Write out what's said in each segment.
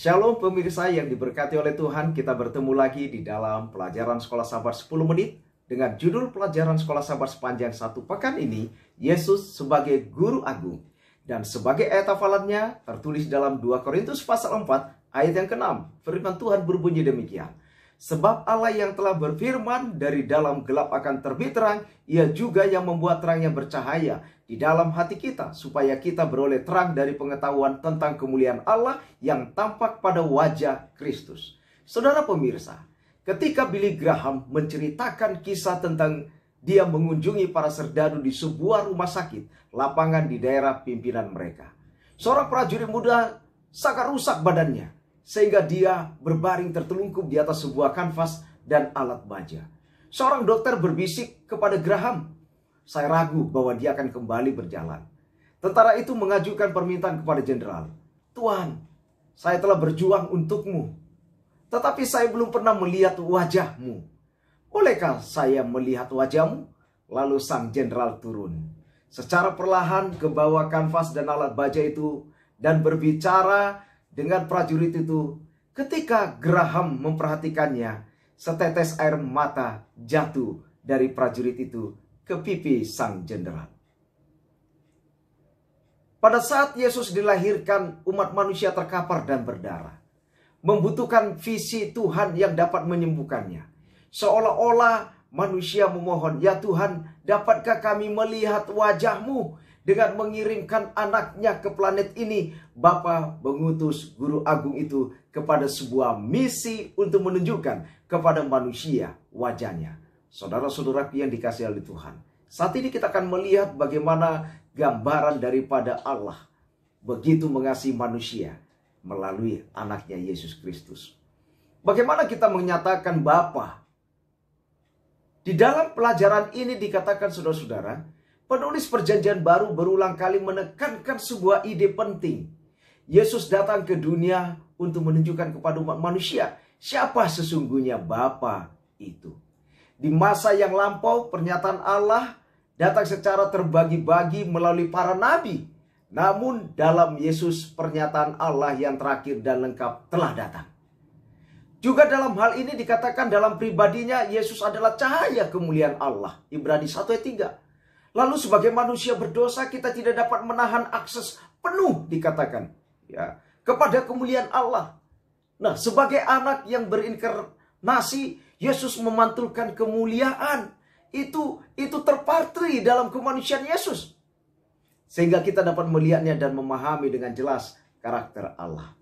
Shalom pemirsa yang diberkati oleh Tuhan, kita bertemu lagi di dalam pelajaran Sekolah Sabar 10 menit dengan judul pelajaran Sekolah Sabar sepanjang satu pekan ini, Yesus sebagai Guru Agung. Dan sebagai ayat hafalannya tertulis dalam 2 Korintus pasal 4 ayat yang ke-6, firman Tuhan berbunyi demikian. Sebab Allah yang telah berfirman, dari dalam gelap akan terbit terang, ia juga yang membuat terangnya bercahaya di dalam hati kita, supaya kita beroleh terang dari pengetahuan tentang kemuliaan Allah yang tampak pada wajah Kristus. Saudara pemirsa, ketika Billy Graham menceritakan kisah tentang dia mengunjungi para serdadu di sebuah rumah sakit, lapangan di daerah pimpinan mereka. Seorang prajurit muda sangat rusak badannya, sehingga dia berbaring tertelungkup di atas sebuah kanvas dan alat baja. Seorang dokter berbisik kepada Graham, "Saya ragu bahwa dia akan kembali berjalan." Tentara itu mengajukan permintaan kepada jenderal, Tuhan, saya telah berjuang untukmu, tetapi saya belum pernah melihat wajahmu. Bolehkah saya melihat wajahmu?" Lalu sang jenderal turun secara perlahan ke bawah kanvas dan alat baja itu dan berbicara dengan prajurit itu. Ketika Graham memperhatikannya, setetes air mata jatuh dari prajurit itu ke pipi sang jenderal. Pada saat Yesus dilahirkan, umat manusia terkapar dan berdarah. Membutuhkan visi Tuhan yang dapat menyembuhkannya. Seolah-olah manusia memohon, ya Tuhan, dapatkah kami melihat wajahmu dengan mengirimkan anaknya ke planet ini, Bapa mengutus Guru Agung itu kepada sebuah misi untuk menunjukkan kepada manusia wajahnya. saudara saudara yang dikasih oleh Tuhan, saat ini kita akan melihat bagaimana gambaran daripada Allah begitu mengasihi manusia melalui anaknya Yesus Kristus. Bagaimana kita menyatakan Bapa? Di dalam pelajaran ini dikatakan saudara-saudara, Penulis Perjanjian Baru berulang kali menekankan sebuah ide penting. Yesus datang ke dunia untuk menunjukkan kepada umat manusia siapa sesungguhnya Bapa itu. Di masa yang lampau, pernyataan Allah datang secara terbagi-bagi melalui para nabi. Namun dalam Yesus pernyataan Allah yang terakhir dan lengkap telah datang. Juga dalam hal ini dikatakan dalam pribadinya Yesus adalah cahaya kemuliaan Allah. Ibrani 1 ayat 3. Lalu sebagai manusia berdosa kita tidak dapat menahan akses penuh dikatakan ya kepada kemuliaan Allah. Nah, sebagai anak yang berinkarnasi, Yesus memantulkan kemuliaan. Itu itu terpatri dalam kemanusiaan Yesus. Sehingga kita dapat melihatnya dan memahami dengan jelas karakter Allah.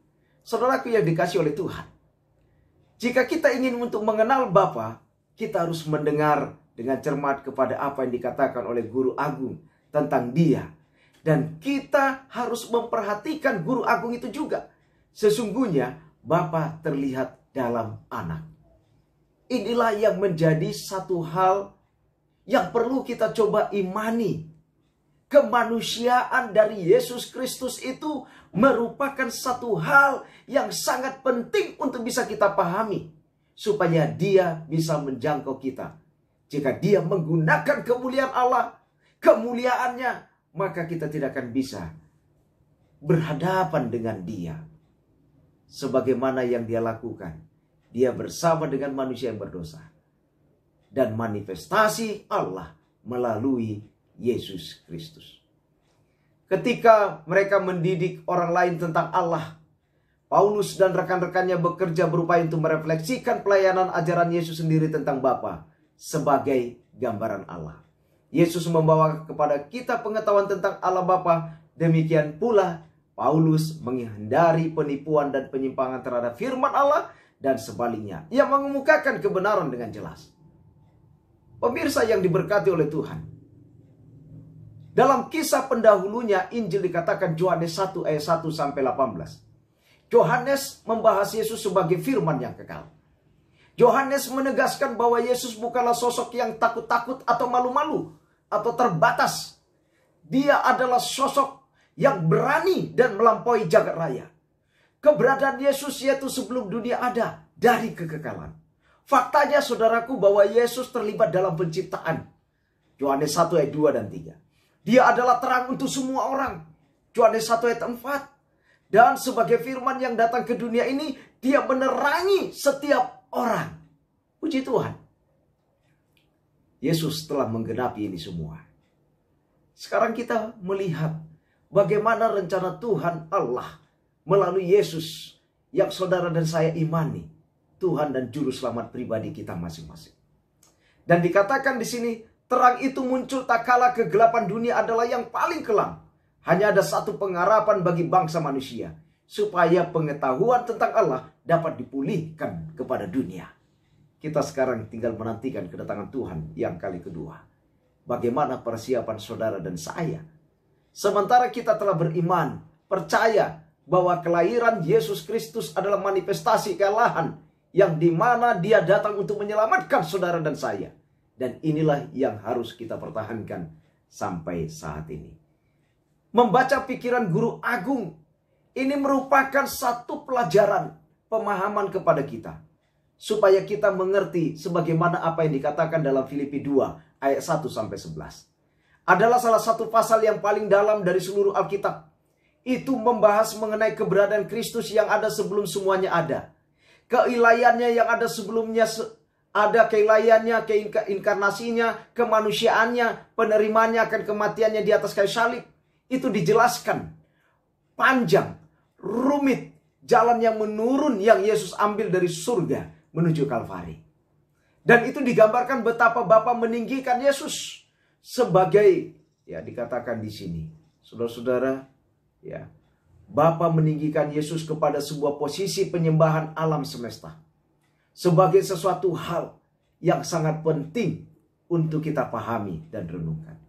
Saudaraku yang dikasih oleh Tuhan. Jika kita ingin untuk mengenal Bapa, kita harus mendengar dengan cermat kepada apa yang dikatakan oleh guru agung tentang dia. Dan kita harus memperhatikan guru agung itu juga. Sesungguhnya Bapa terlihat dalam anak. Inilah yang menjadi satu hal yang perlu kita coba imani. Kemanusiaan dari Yesus Kristus itu merupakan satu hal yang sangat penting untuk bisa kita pahami, supaya Dia bisa menjangkau kita jika dia menggunakan kemuliaan Allah, kemuliaannya, maka kita tidak akan bisa berhadapan dengan dia. Sebagaimana yang dia lakukan, dia bersama dengan manusia yang berdosa. Dan manifestasi Allah melalui Yesus Kristus. Ketika mereka mendidik orang lain tentang Allah, Paulus dan rekan-rekannya bekerja berupaya untuk merefleksikan pelayanan ajaran Yesus sendiri tentang Bapa sebagai gambaran Allah. Yesus membawa kepada kita pengetahuan tentang Allah Bapa. Demikian pula Paulus menghindari penipuan dan penyimpangan terhadap firman Allah dan sebaliknya. Ia mengemukakan kebenaran dengan jelas. Pemirsa yang diberkati oleh Tuhan. Dalam kisah pendahulunya Injil dikatakan Yohanes 1 ayat 1 sampai 18. Yohanes membahas Yesus sebagai firman yang kekal. Yohanes menegaskan bahwa Yesus bukanlah sosok yang takut-takut atau malu-malu atau terbatas. Dia adalah sosok yang berani dan melampaui jagat raya. Keberadaan Yesus yaitu sebelum dunia ada dari kekekalan. Faktanya saudaraku bahwa Yesus terlibat dalam penciptaan. Yohanes 1 ayat 2 dan 3. Dia adalah terang untuk semua orang. Yohanes 1 ayat 4. Dan sebagai firman yang datang ke dunia ini, dia menerangi setiap orang. Puji Tuhan. Yesus telah menggenapi ini semua. Sekarang kita melihat bagaimana rencana Tuhan Allah melalui Yesus yang saudara dan saya imani. Tuhan dan juru selamat pribadi kita masing-masing. Dan dikatakan di sini terang itu muncul tak kalah kegelapan dunia adalah yang paling kelam. Hanya ada satu pengharapan bagi bangsa manusia, supaya pengetahuan tentang Allah dapat dipulihkan kepada dunia. Kita sekarang tinggal menantikan kedatangan Tuhan yang kali kedua. Bagaimana persiapan saudara dan saya? Sementara kita telah beriman, percaya bahwa kelahiran Yesus Kristus adalah manifestasi kealahan yang dimana dia datang untuk menyelamatkan saudara dan saya. Dan inilah yang harus kita pertahankan sampai saat ini. Membaca pikiran guru agung ini merupakan satu pelajaran pemahaman kepada kita. Supaya kita mengerti sebagaimana apa yang dikatakan dalam Filipi 2 ayat 1 sampai 11. Adalah salah satu pasal yang paling dalam dari seluruh Alkitab. Itu membahas mengenai keberadaan Kristus yang ada sebelum semuanya ada. Keilayannya yang ada sebelumnya ada keilayannya, keinkarnasinya, kemanusiaannya, penerimaannya akan kematiannya di atas kayu salib. Itu dijelaskan panjang, rumit, jalan yang menurun yang Yesus ambil dari surga menuju Kalvari. Dan itu digambarkan betapa Bapa meninggikan Yesus sebagai ya dikatakan di sini. Saudara-saudara, ya. Bapa meninggikan Yesus kepada sebuah posisi penyembahan alam semesta sebagai sesuatu hal yang sangat penting untuk kita pahami dan renungkan.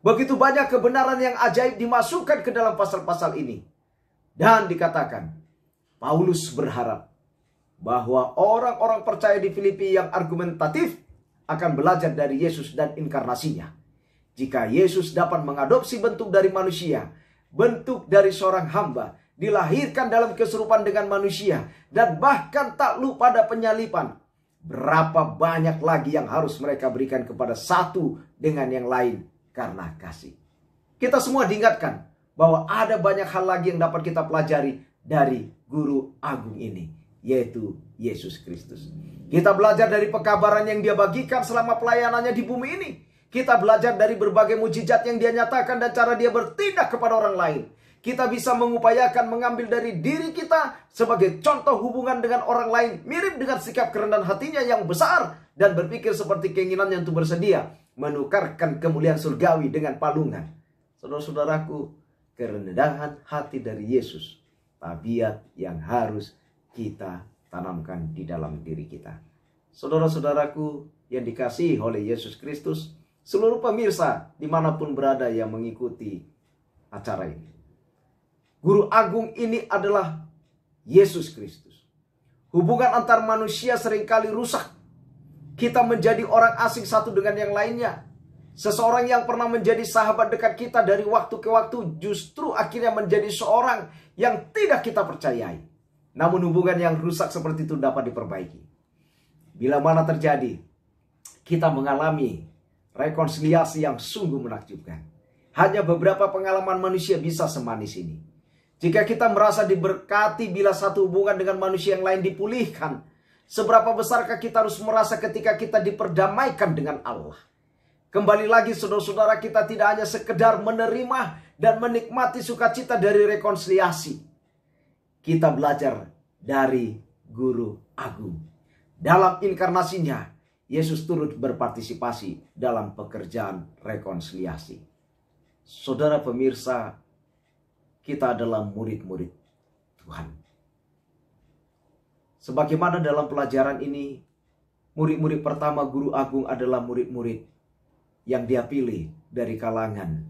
Begitu banyak kebenaran yang ajaib dimasukkan ke dalam pasal-pasal ini. Dan dikatakan, Paulus berharap bahwa orang-orang percaya di Filipi yang argumentatif akan belajar dari Yesus dan inkarnasinya. Jika Yesus dapat mengadopsi bentuk dari manusia, bentuk dari seorang hamba, dilahirkan dalam keserupan dengan manusia, dan bahkan tak lupa pada penyalipan, berapa banyak lagi yang harus mereka berikan kepada satu dengan yang lain karena kasih. Kita semua diingatkan bahwa ada banyak hal lagi yang dapat kita pelajari dari guru agung ini, yaitu Yesus Kristus. Kita belajar dari pekabaran yang dia bagikan selama pelayanannya di bumi ini. Kita belajar dari berbagai mujizat yang dia nyatakan dan cara dia bertindak kepada orang lain. Kita bisa mengupayakan mengambil dari diri kita sebagai contoh hubungan dengan orang lain mirip dengan sikap kerendahan hatinya yang besar dan berpikir seperti keinginannya untuk bersedia menukarkan kemuliaan surgawi dengan palungan. Saudara-saudaraku, kerendahan hati dari Yesus, tabiat yang harus kita tanamkan di dalam diri kita. Saudara-saudaraku yang dikasihi oleh Yesus Kristus, seluruh pemirsa dimanapun berada yang mengikuti acara ini. Guru agung ini adalah Yesus Kristus. Hubungan antar manusia seringkali rusak. Kita menjadi orang asing satu dengan yang lainnya. Seseorang yang pernah menjadi sahabat dekat kita dari waktu ke waktu justru akhirnya menjadi seorang yang tidak kita percayai. Namun hubungan yang rusak seperti itu dapat diperbaiki. Bila mana terjadi, kita mengalami rekonsiliasi yang sungguh menakjubkan. Hanya beberapa pengalaman manusia bisa semanis ini. Jika kita merasa diberkati bila satu hubungan dengan manusia yang lain dipulihkan, seberapa besarkah kita harus merasa ketika kita diperdamaikan dengan Allah? Kembali lagi saudara-saudara kita tidak hanya sekedar menerima dan menikmati sukacita dari rekonsiliasi. Kita belajar dari Guru Agung. Dalam inkarnasinya, Yesus turut berpartisipasi dalam pekerjaan rekonsiliasi. Saudara pemirsa kita adalah murid-murid Tuhan. Sebagaimana dalam pelajaran ini, murid-murid pertama Guru Agung adalah murid-murid yang dia pilih dari kalangan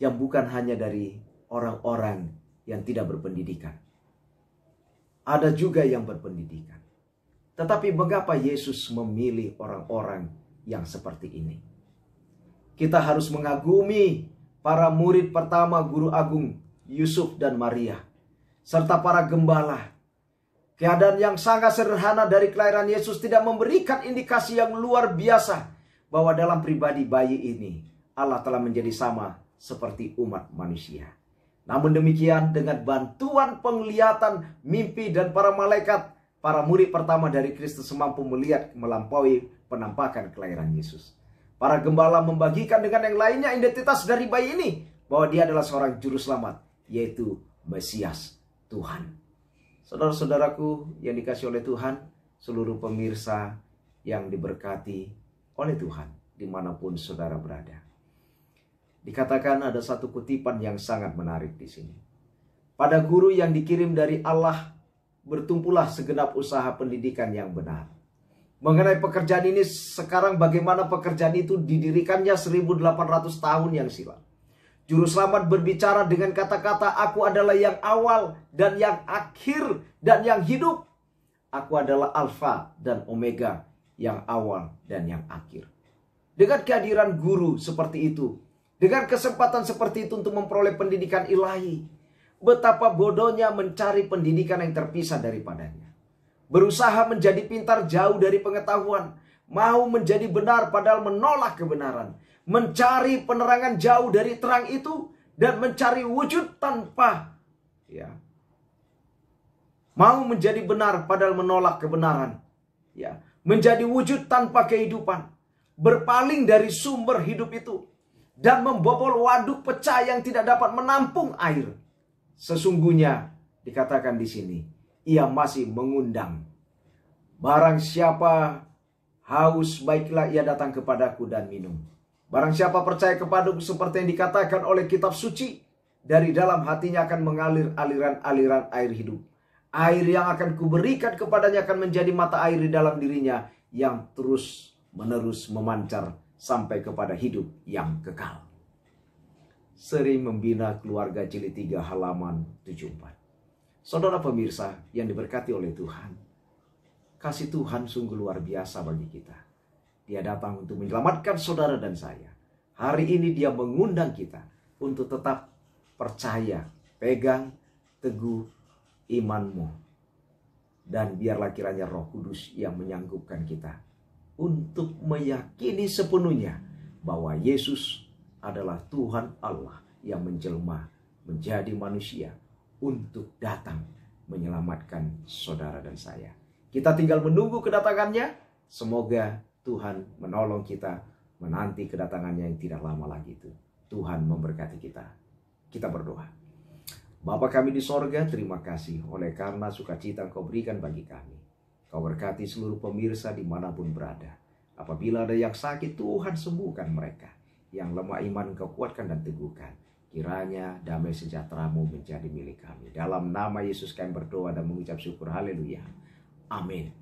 yang bukan hanya dari orang-orang yang tidak berpendidikan. Ada juga yang berpendidikan. Tetapi mengapa Yesus memilih orang-orang yang seperti ini? Kita harus mengagumi para murid pertama Guru Agung Yusuf dan Maria, serta para gembala. Keadaan yang sangat sederhana dari kelahiran Yesus tidak memberikan indikasi yang luar biasa bahwa dalam pribadi bayi ini Allah telah menjadi sama seperti umat manusia. Namun demikian dengan bantuan penglihatan, mimpi dan para malaikat, para murid pertama dari Kristus mampu melihat melampaui penampakan kelahiran Yesus. Para gembala membagikan dengan yang lainnya identitas dari bayi ini. Bahwa dia adalah seorang juru selamat. Yaitu Mesias Tuhan. Saudara-saudaraku yang dikasih oleh Tuhan. Seluruh pemirsa yang diberkati oleh Tuhan. Dimanapun saudara berada. Dikatakan ada satu kutipan yang sangat menarik di sini. Pada guru yang dikirim dari Allah bertumpulah segenap usaha pendidikan yang benar mengenai pekerjaan ini sekarang bagaimana pekerjaan itu didirikannya 1800 tahun yang silam. Juru selamat berbicara dengan kata-kata aku adalah yang awal dan yang akhir dan yang hidup. Aku adalah alfa dan omega, yang awal dan yang akhir. Dengan kehadiran guru seperti itu, dengan kesempatan seperti itu untuk memperoleh pendidikan ilahi, betapa bodohnya mencari pendidikan yang terpisah daripadanya berusaha menjadi pintar jauh dari pengetahuan, mau menjadi benar padahal menolak kebenaran, mencari penerangan jauh dari terang itu dan mencari wujud tanpa ya. Mau menjadi benar padahal menolak kebenaran. Ya, menjadi wujud tanpa kehidupan, berpaling dari sumber hidup itu dan membobol waduk pecah yang tidak dapat menampung air. Sesungguhnya dikatakan di sini, ia masih mengundang. Barang siapa haus, baiklah ia datang kepadaku dan minum. Barang siapa percaya kepadaku seperti yang dikatakan oleh kitab suci, dari dalam hatinya akan mengalir aliran-aliran air hidup. Air yang akan kuberikan kepadanya akan menjadi mata air di dalam dirinya yang terus menerus memancar sampai kepada hidup yang kekal. Sering membina keluarga jilid tiga halaman 74. Saudara pemirsa yang diberkati oleh Tuhan, kasih Tuhan sungguh luar biasa bagi kita. Dia datang untuk menyelamatkan saudara dan saya. Hari ini dia mengundang kita untuk tetap percaya, pegang teguh imanmu. Dan biarlah kiranya roh kudus yang menyanggupkan kita untuk meyakini sepenuhnya bahwa Yesus adalah Tuhan Allah yang menjelma menjadi manusia untuk datang menyelamatkan saudara dan saya. Kita tinggal menunggu kedatangannya. Semoga Tuhan menolong kita menanti kedatangannya yang tidak lama lagi itu. Tuhan memberkati kita. Kita berdoa. Bapa kami di sorga, terima kasih oleh karena sukacita kau berikan bagi kami. Kau berkati seluruh pemirsa dimanapun berada. Apabila ada yang sakit, Tuhan sembuhkan mereka. Yang lemah iman kau kuatkan dan teguhkan. Kiranya damai sejahteramu menjadi milik kami. Dalam nama Yesus kami berdoa dan mengucap syukur. Haleluya. Amin.